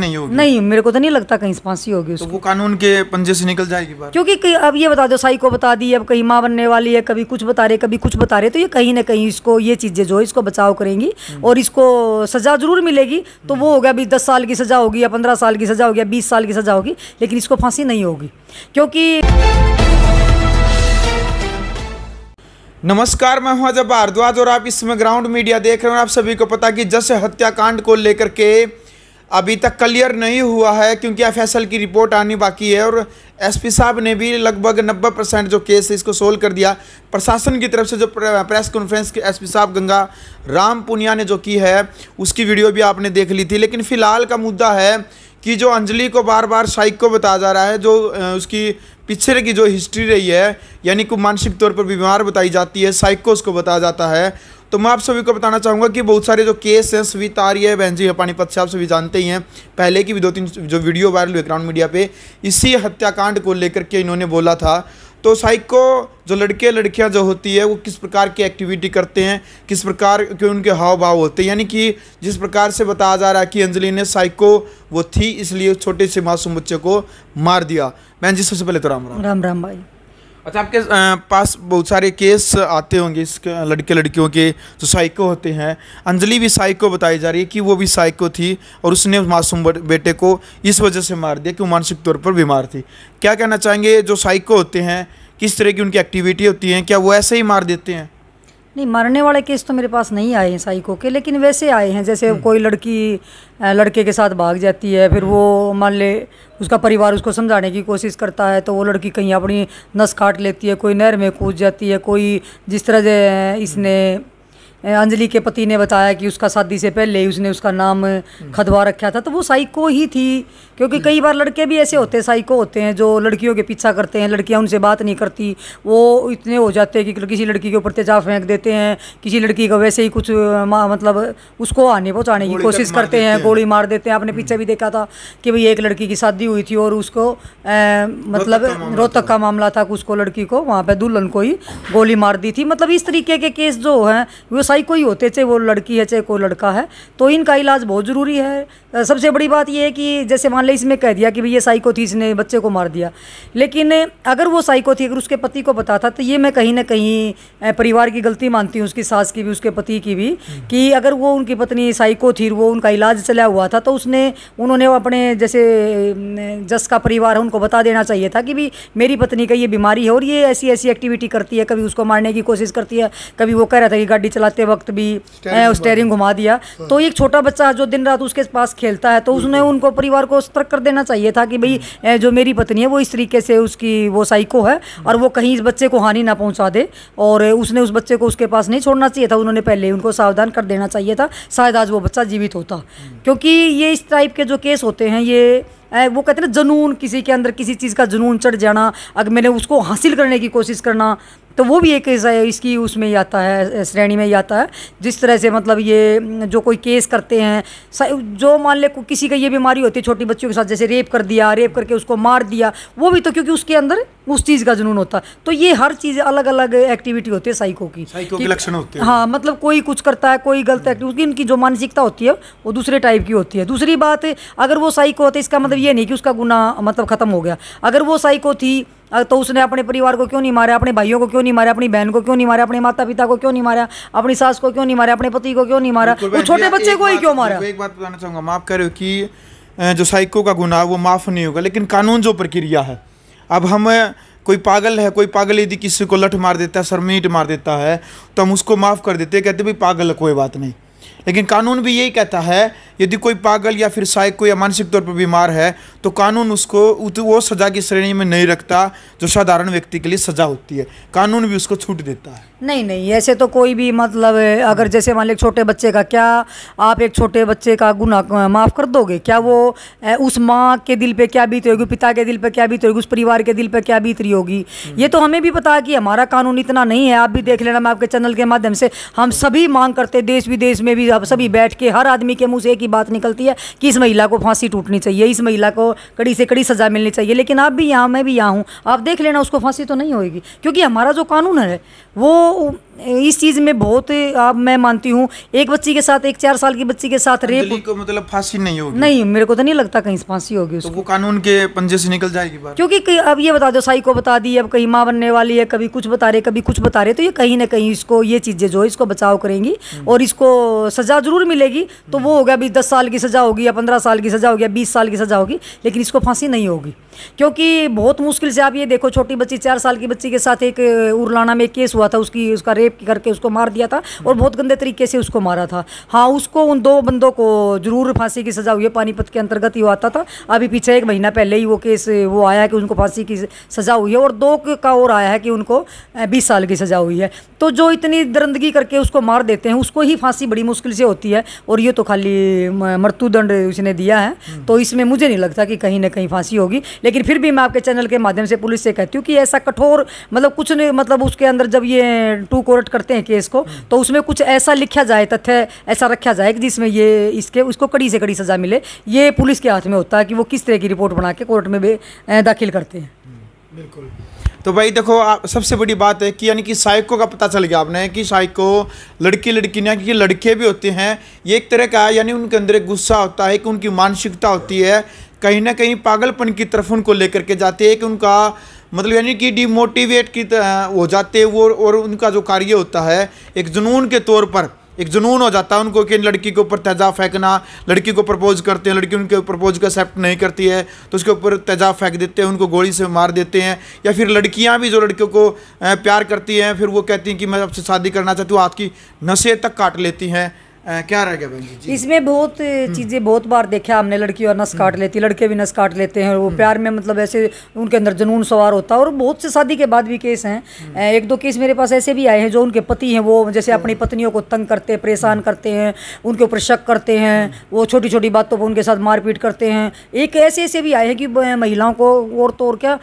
नहीं होगी नहीं मेरे को तो नहीं लगता कहीं फांसी होगी उसको तो वो कानून के पंजे से निकल जाएगी बात क्योंकि अब ये बता दो साई को बता दी अब कहीं माँ बनने वाली है कभी कुछ बता रहे कभी कुछ बता रहे तो ये कहीं ना कहीं इसको ये चीज़ें जो इसको बचाव करेंगी हम्म। और इसको सज़ा जरूर मिलेगी तो वो हम्म। होगा अभी दस साल की सज़ा होगी या पंद्रह साल की सज़ा होगी या बीस साल की सज़ा होगी लेकिन इसको फांसी नहीं होगी क्योंकि नमस्कार मैं हूं अजय भारद्वाज और आप इस समय ग्राउंड मीडिया देख रहे हैं आप सभी को पता कि जस हत्याकांड को लेकर के अभी तक क्लियर नहीं हुआ है क्योंकि एफ की रिपोर्ट आनी बाकी है और एसपी साहब ने भी लगभग 90 परसेंट जो केस है इसको सोल्व कर दिया प्रशासन की तरफ से जो प्रेस कॉन्फ्रेंस के एसपी साहब गंगा राम पुनिया ने जो की है उसकी वीडियो भी आपने देख ली थी लेकिन फ़िलहाल का मुद्दा है कि जो अंजलि को बार बार साइको बताया जा रहा है जो उसकी पिछड़े की जो हिस्ट्री रही है यानी कि मानसिक तौर पर बीमार बताई जाती है साइको उसको बताया जाता है तो मैं आप सभी को बताना चाहूँगा कि बहुत सारे जो केस हैं सभी आ रही है बहन जी है पानीपत से आप सभी जानते ही हैं पहले की भी दो तीन जो वीडियो वायरल हुए ग्राउंड मीडिया पे इसी हत्याकांड को लेकर के इन्होंने बोला था तो साइको जो लड़के लड़कियां जो होती है वो किस प्रकार की एक्टिविटी करते हैं किस प्रकार के उनके हाव भाव होते हैं यानी कि जिस प्रकार से बताया जा रहा है कि अंजलि ने साइको वो थी इसलिए छोटे से मासूम बच्चे को मार दिया मैं जी सबसे पहले तो राम राम राम राम भाई अच्छा आपके पास बहुत सारे केस आते होंगे इस लड़के लड़कियों के जो साइको होते हैं अंजलि भी साइको बताई जा रही है कि वो भी साइको थी और उसने मासूम बेटे को इस वजह से मार दिया कि वो मानसिक तौर पर बीमार थी क्या कहना चाहेंगे जो साइको होते हैं किस तरह की उनकी एक्टिविटी होती है क्या वो ऐसे ही मार देते हैं नहीं मरने वाले केस तो मेरे पास नहीं आए हैं साइको के लेकिन वैसे आए हैं जैसे हम्म। कोई लड़की लड़के के साथ भाग जाती है फिर हम्म। वो मान ले उसका परिवार उसको समझाने की कोशिश करता है तो वो लड़की कहीं अपनी नस काट लेती है कोई नहर में कूद जाती है कोई जिस तरह से इसने अंजलि के पति ने बताया कि उसका शादी से पहले ही उसने उसका नाम हम्म। खदवा रखा था तो वो साइको ही थी क्योंकि कई बार लड़के भी ऐसे होते हैं साइको होते हैं जो लड़कियों के पीछा करते हैं लड़कियां उनसे बात नहीं करती वो इतने हो जाते हैं कि किसी लड़की के ऊपर तेजाब फेंक देते हैं किसी लड़की का वैसे ही कुछ मतलब उसको आने पहुँचाने की कोशिश करते हैं गोली मार देते हैं आपने पीछे हम्म। भी देखा था कि भाई एक लड़की की शादी हुई थी और उसको मतलब रोहतक का मामला था उसको लड़की को वहाँ पर दुल्हन को ही गोली मार दी थी मतलब इस तरीके के केस जो हैं वो साइको ही होते चाहे वो लड़की है चाहे कोई लड़का है तो इनका इलाज बहुत ज़रूरी है सबसे बड़ी बात यह है कि जैसे मान पहले इसमें कह दिया कि भाई ये साइको थी इसने बच्चे को मार दिया लेकिन अगर वो साइको थी अगर उसके पति को पता था तो ये मैं कहीं ना कहीं परिवार की गलती मानती हूँ उसकी सास की भी उसके पति की भी कि अगर वो उनकी पत्नी साइको थी वो उनका इलाज चला हुआ था तो उसने उन्होंने अपने जैसे जस का परिवार है उनको बता देना चाहिए था कि भाई मेरी पत्नी का ये बीमारी है और ये ऐसी ऐसी एक्टिविटी करती है कभी उसको मारने की कोशिश करती है कभी वो कह रहा था कि गाड़ी चलाते वक्त भी स्टेयरिंग घुमा दिया हाँ। तो एक छोटा बच्चा जो दिन रात उसके पास खेलता है तो उसने उनको परिवार को सतर्क कर देना चाहिए था कि भाई जो मेरी पत्नी है वो इस तरीके से उसकी वो साइको है और वो कहीं इस बच्चे को हानि ना पहुँचा दे और उसने उस बच्चे को उसके पास नहीं छोड़ना चाहिए था उन्होंने पहले उनको सावधान कर देना चाहिए था शायद आज वो बच्चा जीवित होता क्योंकि ये इस टाइप के जो केस होते हैं ये वो कहते हैं ना जनून किसी के अंदर किसी चीज़ का जुनून चढ़ जाना अगर मैंने उसको हासिल करने की कोशिश करना तो वो भी एक इसकी उसमें ही आता है श्रेणी में ही आता है जिस तरह से मतलब ये जो कोई केस करते हैं जो मान ले किसी का ये बीमारी होती है छोटी बच्चियों के साथ जैसे रेप कर दिया रेप करके उसको मार दिया वो भी तो क्योंकि उसके अंदर उस चीज़ का जुनून होता है तो ये हर चीज़ अलग अलग एक्टिविटी होती है साइको की लक्षण होते हैं हाँ मतलब कोई कुछ करता है कोई गलत एक्टिविटी उनकी जो मानसिकता होती है वो दूसरे टाइप की होती है दूसरी बात अगर वो साइको होते इसका मतलब ये नहीं कि उसका गुना मतलब ख़त्म हो गया अगर वो साइको थी तो उसने अपने परिवार को क्यों नहीं मारा अपने भाइयों को क्यों नहीं मारा अपनी बहन को क्यों नहीं मारा अपने माता पिता को क्यों नहीं मारा अपनी सास को क्यों नहीं मारा अपने पति को क्यों नहीं मारा वो छोटे बच्चे को ही क्यों मारा एक बात बताना चाहूंगा माफ करो कि जो साइको का गुनाह वो माफ़ नहीं होगा लेकिन कानून जो प्रक्रिया है अब हमें कोई पागल है कोई पागल यदि किसी को लठ मार देता है सरमीट मार देता है तो हम उसको माफ़ कर देते कहते भाई पागल है कोई बात नहीं लेकिन कानून भी यही कहता है यदि कोई पागल या फिर साइको कोई मानसिक तौर पर बीमार है तो कानून उसको वो सज़ा की श्रेणी में नहीं रखता जो साधारण व्यक्ति के लिए सज़ा होती है कानून भी उसको छूट देता है नहीं नहीं ऐसे तो कोई भी मतलब अगर जैसे मान लीजिए छोटे बच्चे का क्या आप एक छोटे बच्चे का गुना माफ़ कर दोगे क्या वो उस माँ के दिल पर क्या बीत होगी पिता के दिल पर क्या बीत होगी उस परिवार के दिल पर क्या बीत रही होगी हम्म। ये तो हमें भी पता है कि हमारा कानून इतना नहीं है आप भी देख लेना मैं आपके चैनल के माध्यम से हम सभी मांग करते देश विदेश में भी सब सभी बैठ के हर आदमी के मुंह से एक ही बात निकलती है कि इस महिला को फांसी टूटनी चाहिए इस महिला को कड़ी से कड़ी सज़ा मिलनी चाहिए लेकिन आप भी यहाँ मैं भी यहाँ हूँ आप देख लेना उसको फांसी तो नहीं होगी क्योंकि हमारा जो कानून है वो इस चीज़ में बहुत आप मैं मानती हूँ एक बच्ची के साथ एक चार साल की बच्ची के साथ रेप को मतलब फांसी नहीं होगी नहीं मेरे को तो नहीं लगता कहीं फांसी होगी उसको तो वो कानून के पंजे से निकल जाएगी बार। क्योंकि अब ये बता दो साई को बता दी अब कहीं माँ बनने वाली है कभी कुछ बता रहे कभी कुछ बता रहे तो ये कहीं ना कहीं इसको ये चीज़ें जो है इसको बचाव करेंगी हम्म। और इसको सजा जरूर मिलेगी तो हम्म। वो हो गया अभी दस साल की सजा होगी या पंद्रह साल की सजा होगी या बीस साल की सजा होगी लेकिन इसको फांसी नहीं होगी क्योंकि बहुत मुश्किल से आप ये देखो छोटी बच्ची चार साल की बच्ची के साथ एक उर्लाना में केस हुआ था उसकी उसका रेप रेप करके उसको मार दिया था और बहुत गंदे तरीके से उसको मारा था हाँ उसको उन दो बंदों को जरूर फांसी की सज़ा हुई है पानीपत के अंतर्गत ही आता था अभी पीछे एक महीना पहले ही वो केस वो आया है कि उनको फांसी की सज़ा हुई है और दो का और आया है कि उनको बीस साल की सज़ा हुई है तो जो इतनी दरंदगी करके उसको मार देते हैं उसको ही फांसी बड़ी मुश्किल से होती है और ये तो खाली मृत्युदंड उसने दिया है हम्म। तो इसमें मुझे नहीं लगता कि कहीं ना कहीं फांसी होगी लेकिन फिर भी मैं आपके चैनल के माध्यम से पुलिस से कहती हूँ कि ऐसा कठोर मतलब कुछ नहीं मतलब उसके अंदर जब ये टू को कोर्ट करते हैं केस को तो उसमें कुछ ऐसा लिखा जाए तथ्य ऐसा रखा जाए कि जिसमें ये इसके उसको कड़ी से कड़ी सज़ा मिले ये पुलिस के हाथ में होता है कि वो किस तरह की रिपोर्ट बना के कोर्ट में दाखिल करते हैं हम्म, बिल्कुल तो भाई देखो आप सबसे बड़ी बात है कि यानी कि साइको का पता चल गया आपने कि साइको लड़की लड़की ना क्योंकि लड़के भी होते हैं ये एक तरह का यानी उनके अंदर एक गुस्सा होता है कि उनकी मानसिकता होती है कहीं ना कहीं पागलपन की तरफ उनको लेकर के जाती है कि उनका मतलब यानी कि डिमोटिवेट की हो जाते वो और उनका जो कार्य होता है एक जुनून के तौर पर एक जुनून हो जाता है उनको कि लड़की के ऊपर तेजाब फेंकना लड़की को प्रपोज करते हैं लड़की उनके प्रपोज को एक्सेप्ट नहीं करती है तो उसके ऊपर तेजाब फेंक देते हैं उनको गोली से मार देते हैं या फिर लड़कियां भी जो लड़कियों को प्यार करती हैं फिर वो कहती हैं कि मैं आपसे शादी करना चाहती हूँ आपकी नशे तक काट लेती हैं क्या रह गया जी इसमें बहुत हम्म। चीज़ें बहुत बार देखा हमने लड़की और नस काट हम्म। लेती लड़के भी नस काट लेते हैं वो हम्म। प्यार में मतलब ऐसे उनके अंदर जुनून सवार होता है और बहुत से शादी के बाद भी केस हैं एक दो केस मेरे पास ऐसे भी आए हैं जो उनके पति हैं वो जैसे अपनी पत्नियों को तंग करते हैं परेशान करते हैं उनके ऊपर शक करते हैं वो छोटी छोटी बातों पर उनके साथ मारपीट करते हैं एक ऐसे ऐसे भी आए हैं कि महिलाओं को और तो और क्या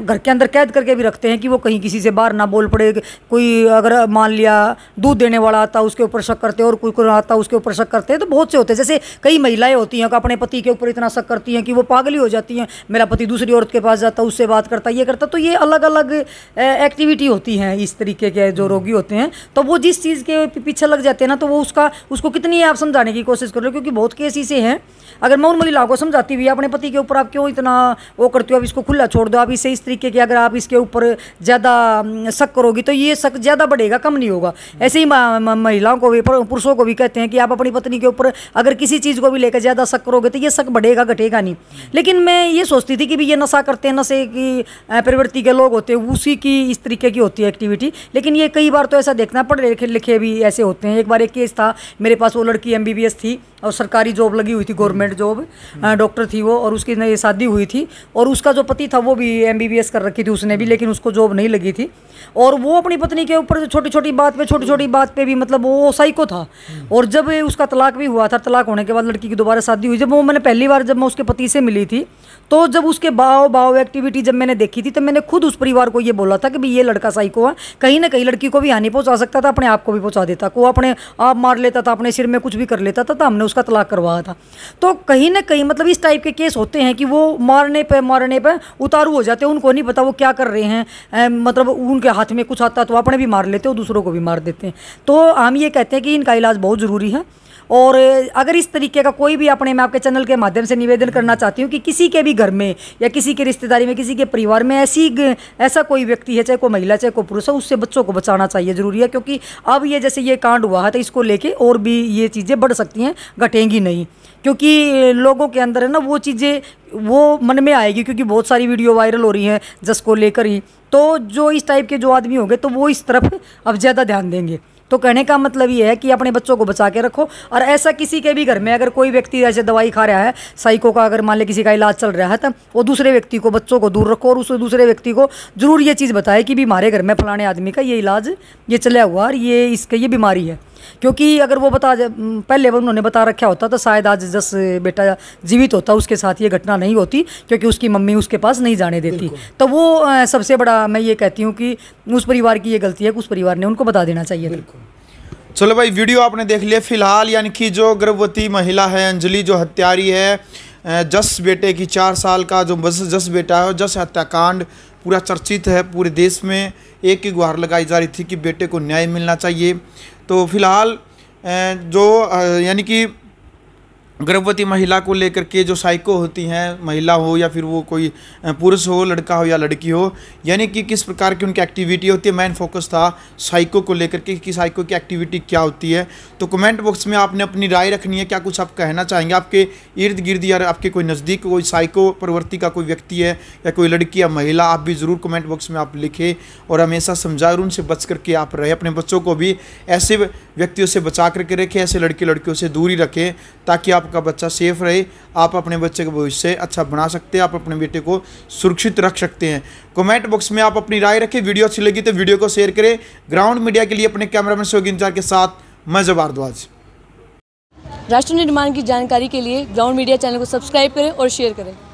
घर के अंदर कैद करके भी रखते हैं कि वो कहीं किसी से बाहर ना बोल पड़े कोई अगर मान लिया दूध देने वाला आता उसके ऊपर शक करते और कोई आता उसके ऊपर शक करते हैं तो बहुत से होते हैं जैसे कई महिलाएं होती हैं अपने पति के ऊपर इतना शक करती हैं कि वो पागली हो जाती हैं मेरा पति दूसरी औरत के पास जाता उससे बात करता ये करता तो ये अलग अलग एक्टिविटी होती हैं इस तरीके के जो रोगी होते हैं तो वो जिस चीज़ के पीछे लग जाते हैं ना तो वो उसका उसको कितनी आप समझाने की कोशिश कर रहे हो क्योंकि बहुत केस ऐसे हैं अगर मैं उन महिलाओं को समझाती हुई अपने पति के ऊपर आप क्यों इतना वो करते हो आप इसको खुला छोड़ दो आप इसे इस तरीके के अगर आप इसके ऊपर ज़्यादा शक करोगी तो ये शक ज़्यादा बढ़ेगा कम नहीं होगा ऐसे ही महिलाओं को भी पुरुषों को भी कहते हैं कि आप अपनी पत्नी के ऊपर अगर किसी चीज़ को भी लेकर ज़्यादा शक करोगे तो ये शक बढ़ेगा घटेगा नहीं लेकिन मैं ये सोचती थी कि भी ये नशा करते हैं नशे की प्रवृत्ति के लोग होते हैं उसी की इस तरीके की होती है एक्टिविटी लेकिन ये कई बार तो ऐसा देखना पड़े लिखे भी ऐसे होते हैं एक बार एक केस था मेरे पास वो लड़की एम थी और सरकारी जॉब लगी हुई थी गवर्नमेंट जॉब डॉक्टर थी वो और उसकी नई शादी हुई थी और उसका जो पति था वो भी एम कर रखी थी उसने भी हम्म। लेकिन उसको जॉब नहीं लगी थी और वो अपनी पत्नी के ऊपर छोटी छोटी बात पे छोटी छोटी बात पे भी मतलब वो साइको था हम्म। और जब उसका तलाक भी हुआ था तलाक होने के बाद लड़की की दोबारा शादी हुई जब वो मैंने पहली बार जब मैं उसके पति से मिली थी तो जब उसके बाव बाव एक्टिविटी जब मैंने देखी थी तो मैंने खुद उस परिवार को ये बोला था कि भाई ये लड़का साइको है कहीं ना कहीं लड़की को भी हानि पहुँचा सकता था अपने आप को भी पहुँचा देता को अपने आप मार लेता था अपने सिर में कुछ भी कर लेता था तो हमने उसका तलाक करवाया था तो कहीं ना कहीं मतलब इस टाइप के केस होते हैं कि वो मारने पर मारने पर उतारू हो जाते हैं उनको नहीं पता वो क्या कर रहे हैं मतलब उनके हाथ में कुछ आता है तो अपने भी मार लेते हो दूसरों को भी मार देते हैं तो हम ये कहते हैं कि इनका इलाज बहुत ज़रूरी है और अगर इस तरीके का कोई भी अपने मैं आपके चैनल के माध्यम से निवेदन करना चाहती हूँ कि किसी के भी घर में या किसी के रिश्तेदारी में किसी के परिवार में ऐसी ऐसा कोई व्यक्ति है चाहे कोई महिला चाहे कोई पुरुष है उससे बच्चों को बचाना चाहिए ज़रूरी है क्योंकि अब ये जैसे ये कांड हुआ है तो इसको लेके और भी ये चीज़ें बढ़ सकती हैं घटेंगी नहीं क्योंकि लोगों के अंदर है ना वो चीज़ें वो मन में आएगी क्योंकि बहुत सारी वीडियो वायरल हो रही हैं जस को लेकर ही तो जो इस टाइप के जो आदमी होंगे तो वो इस तरफ अब ज़्यादा ध्यान देंगे तो कहने का मतलब ये है कि अपने बच्चों को बचा के रखो और ऐसा किसी के भी घर में अगर कोई व्यक्ति ऐसे दवाई खा रहा है साइको का अगर मान ले किसी का इलाज चल रहा है तो वो दूसरे व्यक्ति को बच्चों को दूर रखो और उस दूसरे व्यक्ति को ज़रूर ये चीज़ बताए कि भी हमारे घर में फलाने आदमी का ये इलाज ये चला हुआ और ये इसका ये बीमारी है क्योंकि अगर वो बता पहले उन्होंने बता रखा होता तो शायद आज जस बेटा जीवित होता उसके साथ ये घटना नहीं होती क्योंकि उसकी मम्मी उसके पास नहीं जाने देती तो वो सबसे बड़ा मैं ये कहती हूँ कि उस परिवार की ये गलती है कि उस परिवार ने उनको बता देना चाहिए चलो भाई वीडियो आपने देख लिया फिलहाल यानी कि जो गर्भवती महिला है अंजलि जो हत्यारी है जस बेटे की चार साल का जो बस जस बेटा है जस हत्याकांड पूरा चर्चित है पूरे देश में एक ही गुहार लगाई जा रही थी कि बेटे को न्याय मिलना चाहिए तो फ़िलहाल जो यानी कि गर्भवती महिला को लेकर के जो साइको होती हैं महिला हो या फिर वो कोई पुरुष हो लड़का हो या लड़की हो यानी कि किस प्रकार की उनकी एक्टिविटी होती है मेन फोकस था साइको को लेकर के कि साइको की एक्टिविटी क्या होती है तो कमेंट बॉक्स में आपने अपनी राय रखनी है क्या कुछ आप कहना चाहेंगे आपके इर्द गिर्द या आपके कोई नज़दीक कोई साइको प्रवृत्ति का कोई व्यक्ति है या कोई लड़की या महिला आप भी ज़रूर कमेंट बॉक्स में आप लिखें और हमेशा समझा और उनसे बच करके आप रहे अपने बच्चों को भी ऐसे व्यक्तियों से बचा करके रखें ऐसे लड़के लड़कियों से दूरी रखें ताकि आप आपका बच्चा सेफ रहे आप अपने बच्चे का भविष्य अच्छा बना सकते हैं आप अपने बेटे को सुरक्षित रख सकते हैं कमेंट बॉक्स में आप अपनी राय रखें वीडियो अच्छी लगी तो वीडियो को शेयर करें ग्राउंड मीडिया के लिए अपने कैमरामैन शोक इंचार के साथ मैं जबारद्वाज राष्ट्र निर्माण की जानकारी के लिए ग्राउंड मीडिया चैनल को सब्सक्राइब करें और शेयर करें